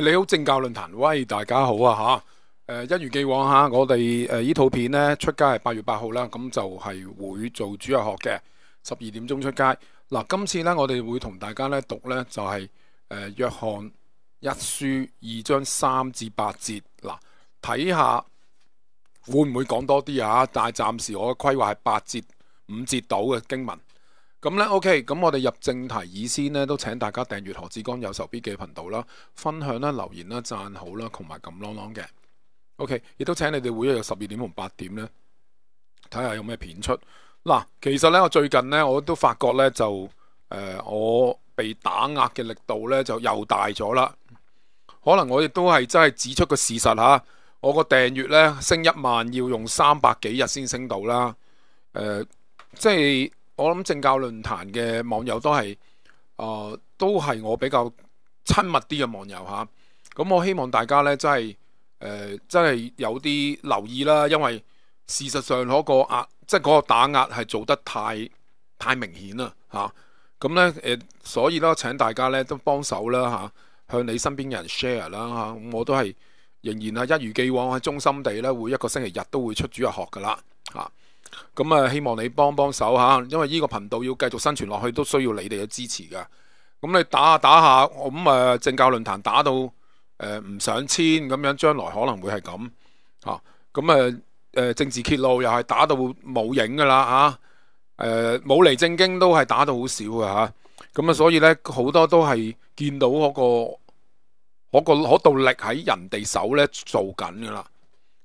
你好，政教论坛，喂，大家好啊吓，诶，一如既往吓，我哋诶呢套片呢，出街系八月八号啦，咁就系会做主日学嘅，十二点钟出街。嗱，今次呢，我哋会同大家咧读呢，就系诶约翰一书二章三至八节，嗱，睇下会唔会讲多啲啊？但系暂时我嘅规划系八节、五节到嘅经文。咁咧，OK，咁我哋入正题以先呢，都请大家订阅何志刚有仇必嘅频道啦，分享啦、留言啦、赞好啦，同埋揿啷啷嘅，OK，亦都请你哋会有十二点同八点咧，睇下有咩片出。嗱，其实咧，我最近咧，我都发觉咧，就诶，我被打压嘅力度咧，就又大咗啦。可能我亦都系真系指出个事实吓，我个订阅咧升一万要用三百几日先升到啦，诶，即系。我諗政教論壇嘅網友都係，誒都係我比較親密啲嘅網友吓。咁我希望大家呢，真係誒真係有啲留意啦，因為事實上嗰個壓，即系嗰個打壓係做得太太明顯啦吓，咁呢，誒，所以呢，請大家呢都幫手啦吓，向你身邊嘅人 share 啦吓，我都係仍然係一如既往喺中心地呢，會一個星期日都會出主日學噶啦嚇。咁啊，希望你帮帮手吓，因为呢个频道要继续生存落去，都需要你哋嘅支持噶。咁你打下打下，咁啊政教论坛打到诶唔上千咁样，将来可能会系咁吓。咁啊诶政治揭露又系打到冇影噶啦吓，诶冇嚟正经都系打到好少噶吓。咁啊，所以咧好多都系见到嗰个，嗰个可力喺人哋手咧做紧噶啦。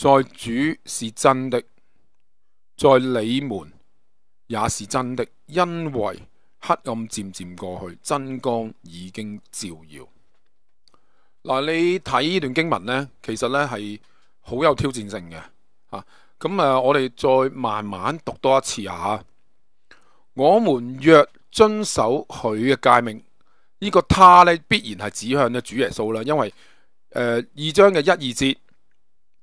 在主是真的，在你们也是真的，因为黑暗渐渐过去，真光已经照耀。嗱，你睇呢段经文呢，其实呢系好有挑战性嘅吓。咁啊，我哋再慢慢读多一次下。我们若遵守佢嘅诫命，呢个他呢必然系指向呢主耶稣啦，因为诶二章嘅一二节。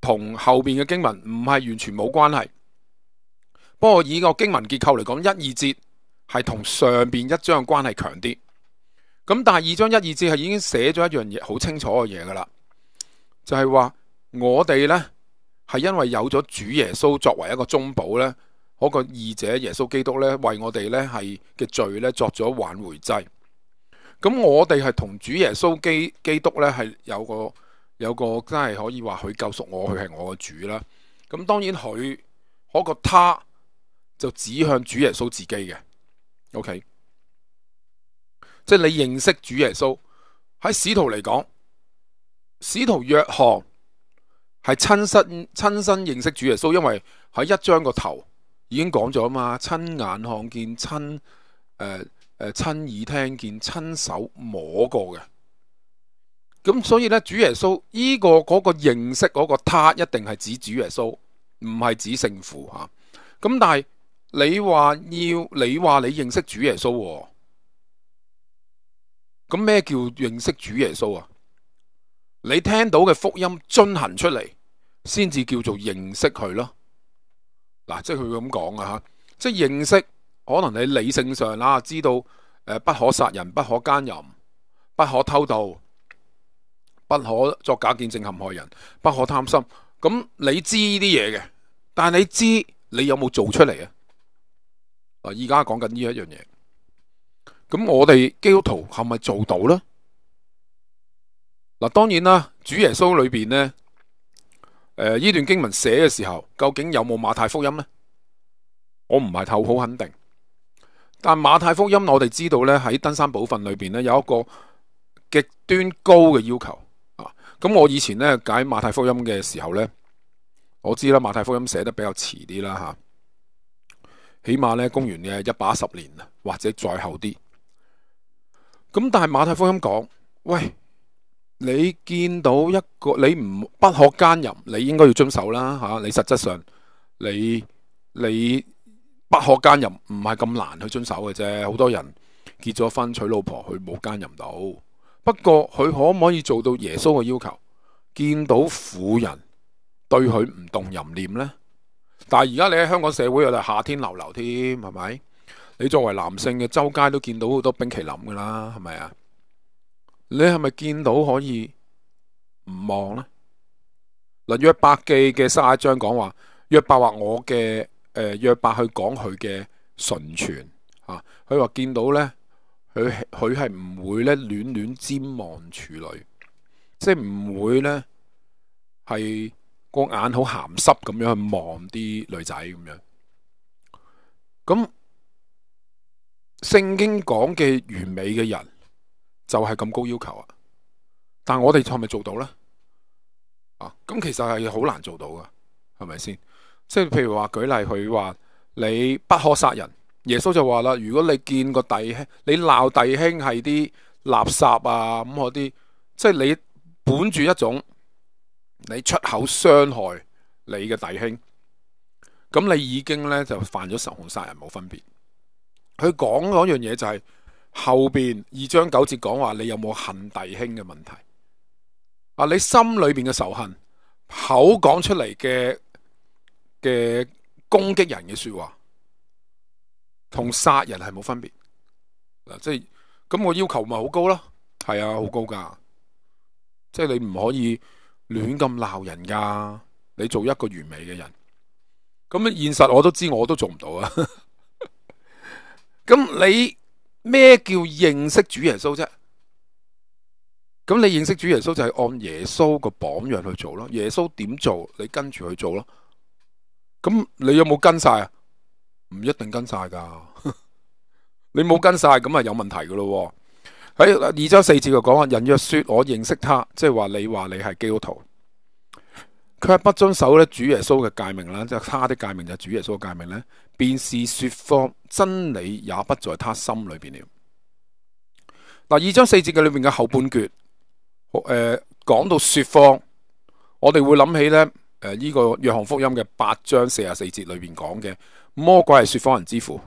同后边嘅经文唔系完全冇关系，不过以个经文结构嚟讲，一二节系同上边一章关系强啲。咁但系二章一二节系已经写咗一样嘢好清楚嘅嘢噶啦，就系话我哋呢系因为有咗主耶稣作为一个中保呢嗰个二者耶稣基督呢为我哋呢系嘅罪呢作咗挽回祭。咁我哋系同主耶稣基基督呢系有个。有个真系可以话佢救赎我，佢系我嘅主啦。咁当然佢嗰个他就指向主耶稣自己嘅。OK，即系你认识主耶稣喺使徒嚟讲，使徒约翰系亲身亲身认识主耶稣，因为喺一章个头已经讲咗啊嘛，亲眼看见、亲诶诶、亲耳听见、亲手摸过嘅。咁所以咧，主耶稣依个嗰个认识嗰个他，一定系指主耶稣，唔系指胜负吓。咁但系你话要你话你认识主耶稣，咁咩叫认识主耶稣啊？你听到嘅福音遵行出嚟，先至叫做认识佢咯。嗱，即系佢咁讲啊吓，即系认识，可能你理性上啦，知道诶不可杀人，不可奸淫，不可偷盗。不可作假见证陷害人，不可贪心。咁你知呢啲嘢嘅，但系你知你有冇做出嚟啊？啊，依家讲紧呢一样嘢。咁我哋基督徒系咪做到咧？嗱，当然啦，主耶稣里边咧，诶，呢段经文写嘅时候，究竟有冇马太福音咧？我唔系头好肯定。但马太福音我哋知道咧，喺登山宝训里边咧，有一个极端高嘅要求。咁我以前咧解马太福音嘅时候咧，我知啦，马太福音写得比较迟啲啦吓，起码咧公元嘅一百十年啊，或者再后啲。咁但系马太福音讲，喂，你见到一个你唔不可奸淫，你应该要遵守啦吓。你实质上，你你不可奸淫，唔系咁难去遵守嘅啫。好多人结咗婚娶老婆，佢冇奸淫到。不过佢可唔可以做到耶稣嘅要求？见到妇人，对佢唔动淫念呢？但系而家你喺香港社会又嚟夏天流流添，系咪？你作为男性嘅，周街都见到好多冰淇淋噶啦，系咪啊？你系咪见到可以唔望呢？嗱，约伯记嘅卅一章讲话，约伯话我嘅，诶，约伯去讲佢嘅纯传啊，佢话见到呢。佢佢系唔会咧暖暖瞻望处女，即系唔会咧系个眼好咸湿咁样去望啲女仔咁样。咁圣经讲嘅完美嘅人就系咁高要求啊！但我哋系咪做到咧？啊，咁其实系好难做到噶，系咪先？即系譬如话举例，佢话你不可杀人。耶稣就话啦：，如果你见个弟，兄，你闹弟兄系啲垃圾啊，咁嗰啲，即系你本住一种你出口伤害你嘅弟兄，咁你已经呢就犯咗仇恶杀人冇分别。佢讲嗰样嘢就系后边二章九节讲话，你有冇恨弟兄嘅问题？啊，你心里边嘅仇恨，口讲出嚟嘅嘅攻击人嘅说话。同杀人系冇分别嗱，即系咁我要求咪好高咯，系啊，好高噶，即系你唔可以乱咁闹人噶，你做一个完美嘅人，咁啊现实我都知我都做唔到啊，咁你咩叫认识主耶稣啫？咁你认识主耶稣就系按耶稣个榜样去做咯，耶稣点做你跟住去做咯，咁你有冇跟晒啊？唔一定跟晒噶，你冇跟晒咁啊有问题噶咯喎！喺二章四节就讲啊，人若说我认识他，即系话你话你系基督徒，佢系不遵守咧主耶稣嘅诫命啦，即系他的诫命就主耶稣嘅诫命咧，便是说谎，真理也不在他心里边了。嗱，二章四节嘅里面嘅后半句诶讲到说谎，我哋会谂起咧。诶，呢个约翰福音嘅八章四十四节里边讲嘅，魔鬼系说谎人之父，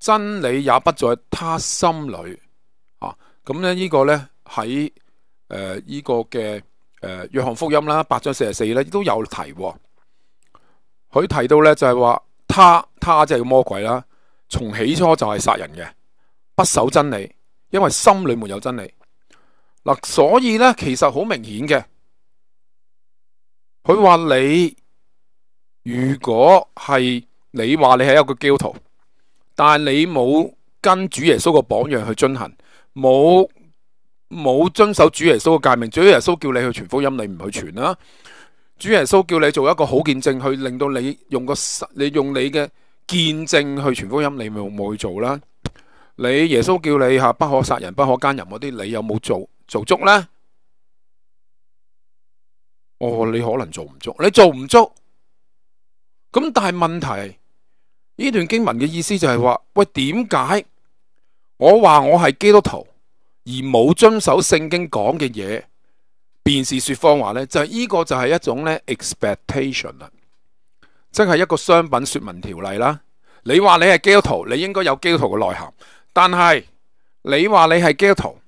真理也不在他心里啊。咁咧呢个咧喺诶呢个嘅诶约翰福音啦，八章四十四咧都有提，佢提到咧就系话，他他即系魔鬼啦，从起初就系杀人嘅，不守真理，因为心里没有真理。嗱，所以咧其实好明显嘅。佢话你如果系你话你系一个基督徒，但系你冇跟主耶稣个榜样去遵行，冇冇遵守主耶稣嘅诫命。主耶稣叫你去传福音，你唔去传啦。主耶稣叫你做一个好见证，去令到你用个你用你嘅见证去传福音，你咪冇去做啦。你耶稣叫你吓不可杀人、不可奸淫嗰啲，你有冇做做足呢？哦，你可能做唔足，你做唔足，咁但系问题呢段经文嘅意思就系话，喂，点解我话我系基督徒而冇遵守圣经讲嘅嘢，便是说谎话咧？就系呢个就系一种咧 expectation 啦，即系一个商品说明条例啦。你话你系基督徒，你应该有基督徒嘅内涵，但系你话你系基督徒，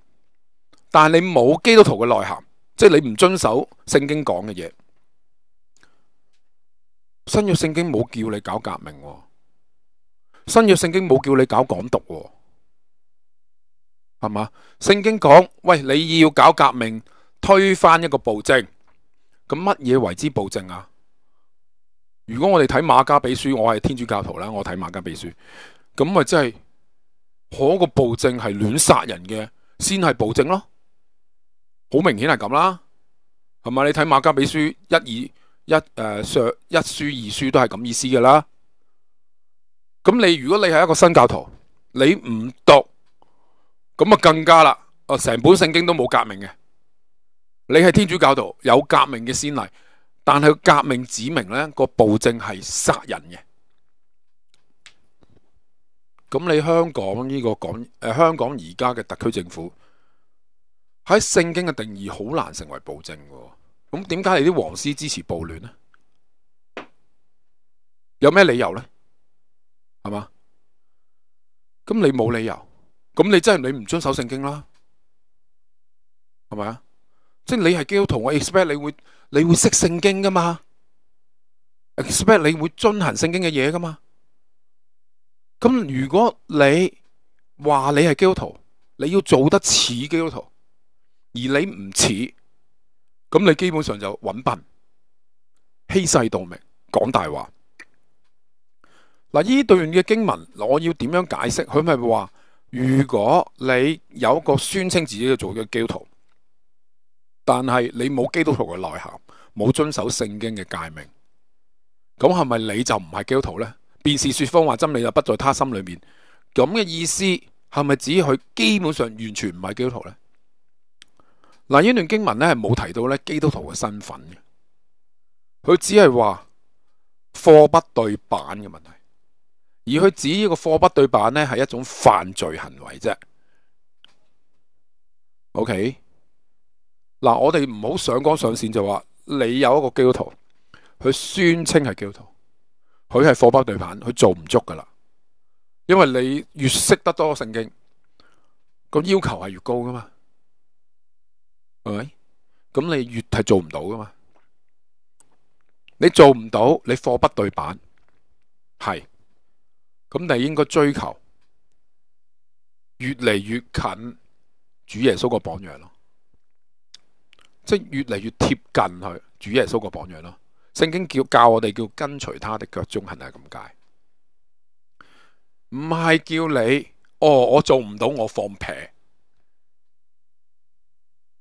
但系你冇基督徒嘅内涵。即系你唔遵守圣经讲嘅嘢，新约圣经冇叫你搞革命，新约圣经冇叫你搞港独，系嘛？圣经讲喂你要搞革命，推翻一个暴政，咁乜嘢为之暴政啊？如果我哋睇马加比书，我系天主教徒啦，我睇马加比书，咁咪真系，嗰个暴政系乱杀人嘅，先系暴政咯。好明显系咁啦，系嘛？你睇马加比书一、二一诶上一书二书都系咁意思噶啦。咁你如果你系一个新教徒，你唔读，咁啊更加啦。啊，成本圣经都冇革命嘅。你系天主教徒有革命嘅先例，但系革命指明呢个暴政系杀人嘅。咁你香港呢个港诶香港而家嘅特区政府？喺圣经嘅定义好难成为保政嘅，咁点解你啲皇师支持暴乱咧？有咩理由咧？系嘛？咁你冇理由，咁你真系你唔遵守圣经啦？系咪啊？即系你系基督徒，我 expect 你会你会识圣经噶嘛？expect 你会遵行圣经嘅嘢噶嘛？咁如果你话你系基督徒，你要做得似基督徒。而你唔似咁，你基本上就揾笨欺世盗名讲大话。嗱，呢一段嘅经文，我要点样解释？佢咪话：如果你有个宣称自己系做嘅基督徒，但系你冇基督徒嘅内涵，冇遵守圣经嘅诫命，咁系咪你就唔系基督徒呢？便是说谎话真理，就不在他心里面。咁嘅意思系咪指佢基本上完全唔系基督徒呢？嗱，呢段经文咧系冇提到咧基督徒嘅身份嘅，佢只系话货不对版嘅问题，而佢指呢个货不对版咧系一种犯罪行为啫。OK，嗱，我哋唔好上纲上线就话你有一个基督徒，佢宣称系基督徒，佢系货不对版，佢做唔足噶啦，因为你越识得多圣经，个要求系越高噶嘛。喂，咁你越系做唔到噶嘛？你做唔到，你货不对版，系。咁你应该追求越嚟越近主耶稣个榜样咯，即系越嚟越贴近佢主耶稣个榜样咯。圣经叫教我哋叫跟随他的脚踪，系咁解。唔系叫你哦，我做唔到，我放平。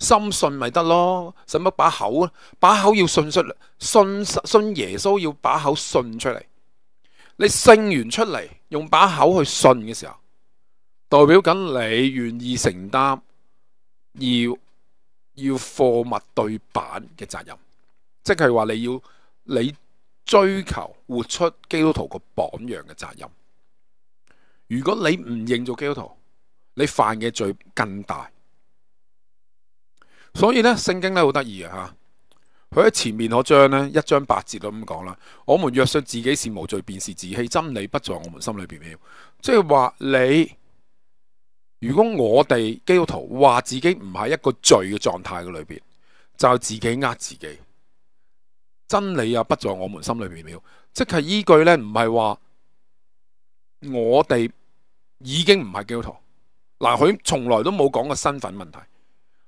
心信咪得咯，使乜把口？把口要信出嚟，信信耶稣要把口信出嚟。你信完出嚟，用把口去信嘅时候，代表紧你愿意承担要要货物对版嘅责任，即系话你要你追求活出基督徒个榜样嘅责任。如果你唔认做基督徒，你犯嘅罪更大。所以咧，圣经咧好得意嘅吓，佢喺前面可将咧一章八节都咁讲啦。我们若信自己是无罪，便是自欺。真理不在我们心里边了。即系话你，如果我哋基督徒话自己唔系一个罪嘅状态嘅里边，就系自己呃自己。真理啊，不在我们心里边了。即系依句咧，唔系话我哋已经唔系基督徒。嗱，佢从来都冇讲个身份问题。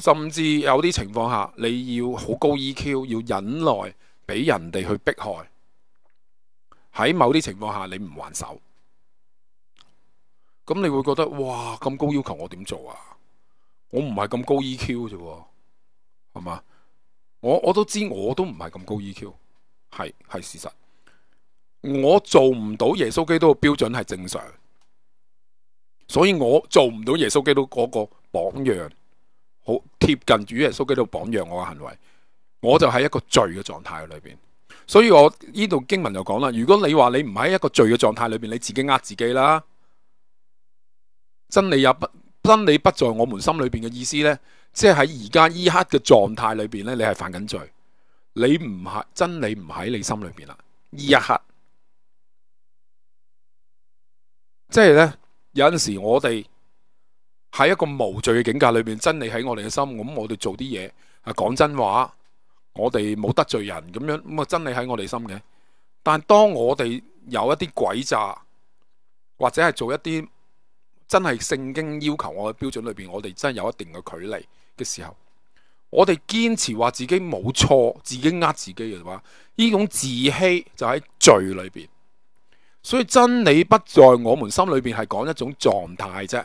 甚至有啲情況下，你要好高 EQ，要忍耐，俾人哋去迫害。喺某啲情況下，你唔還手，咁你會覺得哇，咁高要求我點做啊？我唔係咁高 EQ 啫，係嘛？我我都知，我都唔係咁高 EQ，係係事實。我做唔到耶穌基督嘅標準係正常，所以我做唔到耶穌基督嗰個榜樣。好贴近主耶稣基督榜样我嘅行为，我就喺一个罪嘅状态里边，所以我呢度经文就讲啦：，如果你话你唔喺一个罪嘅状态里边，你自己呃自己啦。真理也不真理不在我们心里边嘅意思呢，即系喺而家依刻嘅状态里边呢，你系犯紧罪，你唔系真理唔喺你心里边啦，呢一刻。即系呢，有阵时我哋。喺一个无罪嘅境界里边，真理喺我哋嘅心。咁我哋做啲嘢，讲真话，我哋冇得罪人咁样咁啊，真理喺我哋心嘅。但当我哋有一啲诡诈或者系做一啲真系圣经要求我嘅标准里边，我哋真有一定嘅距离嘅时候，我哋坚持话自己冇错，自己呃自己嘅话，呢种自欺就喺罪里边。所以真理不在我们心里边，系讲一种状态啫。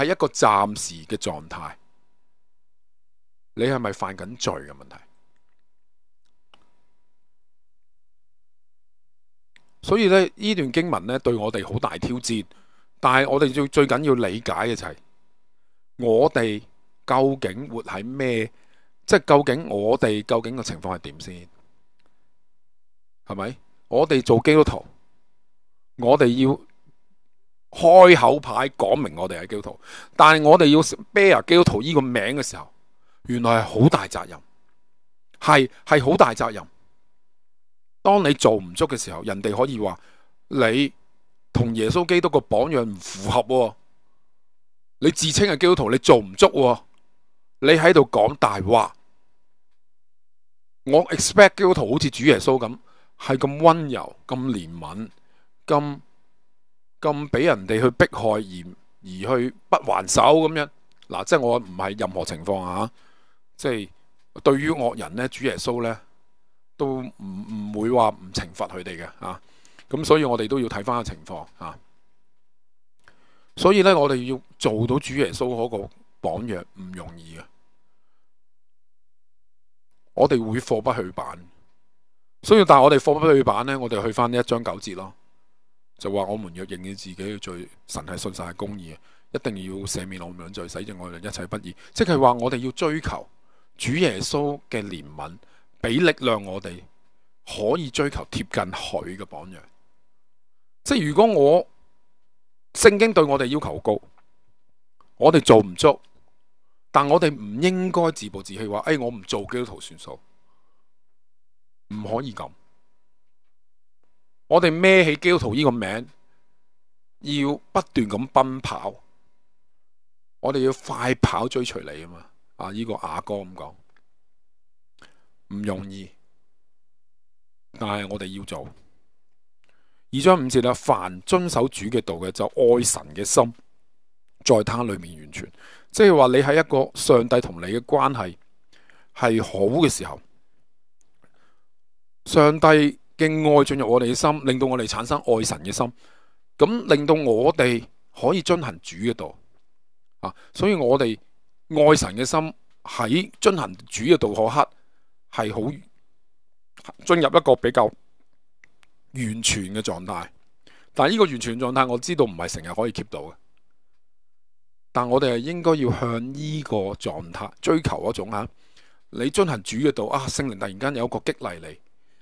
系一个暂时嘅状态，你系咪犯紧罪嘅问题？所以咧，呢段经文咧对我哋好大挑战。但系我哋要最紧要理解嘅就系，我哋究竟活喺咩？即系究竟我哋究竟嘅情况系点先？系咪？我哋做基督徒，我哋要。开口牌讲明我哋系基督徒，但系我哋要 bear 基督徒呢个名嘅时候，原来系好大责任，系系好大责任。当你做唔足嘅时候，人哋可以话你同耶稣基督个榜样唔符合。你自称系基督徒，你做唔足，你喺度讲大话。我 expect 基督徒好似主耶稣咁，系咁温柔、咁怜悯、咁。咁俾人哋去迫害而而去不还手咁样嗱，即系我唔系任何情况啊！即系对于恶人咧，主耶稣咧都唔唔会话唔惩罚佢哋嘅啊！咁所以我哋都要睇翻个情况啊！所以咧，我哋要做到主耶稣嗰个榜样唔容易嘅，我哋会货不去版，所以但系我哋货不去版咧，我哋去翻一章九节咯。就话我们若认佢自己罪，神系信实系公义嘅，一定要赦免我哋，再使正我哋一切不义。即系话我哋要追求主耶稣嘅怜悯，俾力量我哋可以追求贴近佢嘅榜样。即系如果我圣经对我哋要求高，我哋做唔足，但我哋唔应该自暴自弃话，诶我唔做基督徒算数，唔可以咁。我哋孭起基督徒呢个名，要不断咁奔跑，我哋要快跑追随你啊嘛！啊，呢个阿哥咁讲，唔容易，但系我哋要做。二章五节啦，凡遵守主嘅道嘅，就爱神嘅心在他里面完全，即系话你喺一个上帝同你嘅关系系好嘅时候，上帝。嘅爱进入我哋嘅心，令到我哋产生爱神嘅心，咁令到我哋可以遵行主嘅道啊！所以我哋爱神嘅心喺遵行主嘅道嗰刻系好进入一个比较完全嘅状态。但系呢个完全状态，我知道唔系成日可以 keep 到嘅。但我哋系应该要向呢个状态追求嗰种啊！你遵行主嘅道啊，圣灵突然间有一个激励你。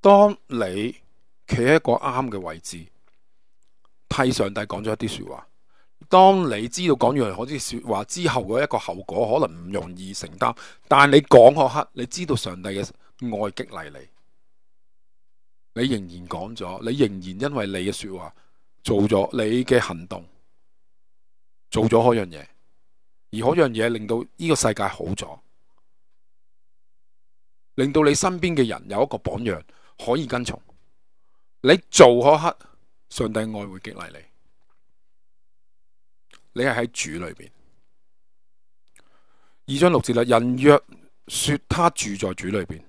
当你企喺一个啱嘅位置，替上帝讲咗一啲说话。当你知道讲完嗰啲说话之后嘅一个后果可能唔容易承担，但你讲嗰刻，你知道上帝嘅爱激励你，你仍然讲咗，你仍然因为你嘅说话做咗你嘅行动，做咗嗰样嘢，而嗰样嘢令到呢个世界好咗，令到你身边嘅人有一个榜样。可以跟从，你做可刻，上帝爱会激励你。你系喺主里边。二章六节啦，人若说他住在主里边，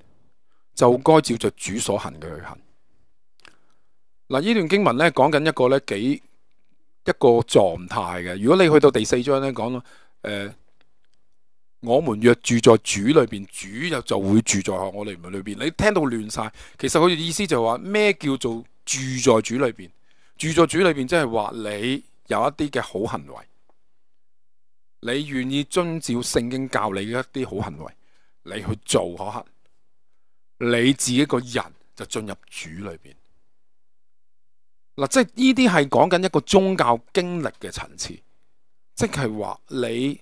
就该照着主所行嘅去行。嗱，呢段经文咧讲紧一个咧几一个状态嘅。如果你去到第四章咧，讲到诶。我们若住在主里边，主又就会住在我哋里边。你听到乱晒，其实佢嘅意思就系话咩叫做住在主里边？住在主里边，即系话你有一啲嘅好行为，你愿意遵照圣经教你嘅一啲好行为，你去做可吓，你自己个人就进入主里边。嗱，即系呢啲系讲紧一个宗教经历嘅层次，即系话你。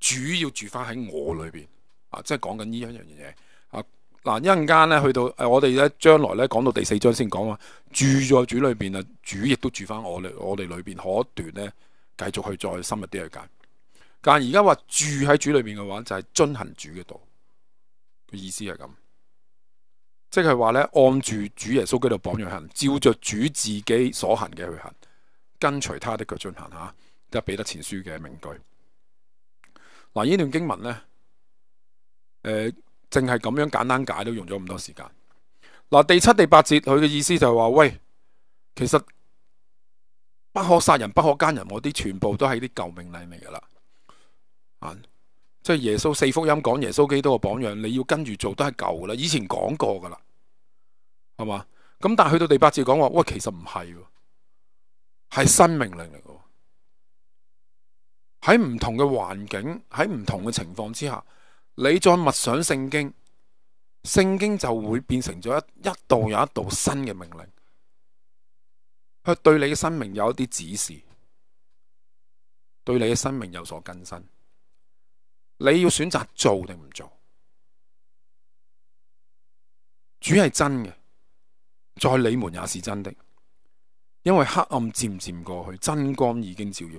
主要住翻喺我里边啊，即系讲紧呢一样嘢啊！嗱，一阵间咧去到诶，我哋咧将来咧讲到第四章先讲啊，住在主里边啊，主亦都住翻我我哋里边，可断咧继续去再深入啲去解。但系而家话住喺主里边嘅话，就系遵行主嘅道。嘅意思系咁，即系话咧按住主耶稣基督榜样行，照着主自己所行嘅去行，跟随他的脚进行吓，即系彼得前书嘅名句。嗱，呢段经文咧，诶，净系咁样简单解都用咗咁多时间。嗱，第七、第八节佢嘅意思就系话，喂，其实不可杀人、不可奸人，我啲全部都系啲旧命例嚟噶啦，啊，即系耶稣四福音讲耶稣基督嘅榜样，你要跟住做都系旧噶啦，以前讲过噶啦，系嘛？咁但系去到第八节讲话，喂，其实唔系，系新命令嚟嘅。喺唔同嘅环境，喺唔同嘅情况之下，你再默想圣经，圣经就会变成咗一一道又一道新嘅命令，去对你嘅生命有一啲指示，对你嘅生命有所更新。你要选择做定唔做？主系真嘅，在你们也是真的，因为黑暗渐渐过去，真光已经照耀。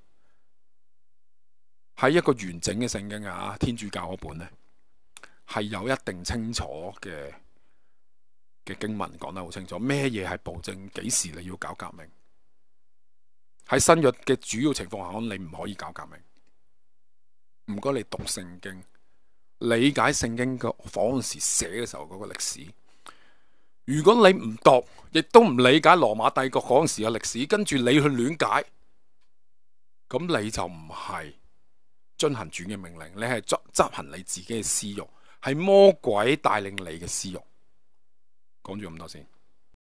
喺一個完整嘅聖經啊，天主教嗰本呢，係有一定清楚嘅嘅經文講得好清楚，咩嘢係暴政，幾時你要搞革命？喺新約嘅主要情況下，你唔可以搞革命。唔該，你讀聖經，理解聖經嘅嗰陣時寫嘅時候嗰個歷史。如果你唔讀，亦都唔理解羅馬帝國嗰陣時嘅歷史，跟住你去亂解，咁你就唔係。进行主嘅命令，你系执执行你自己嘅私欲，系魔鬼带领你嘅私欲。讲住咁多先。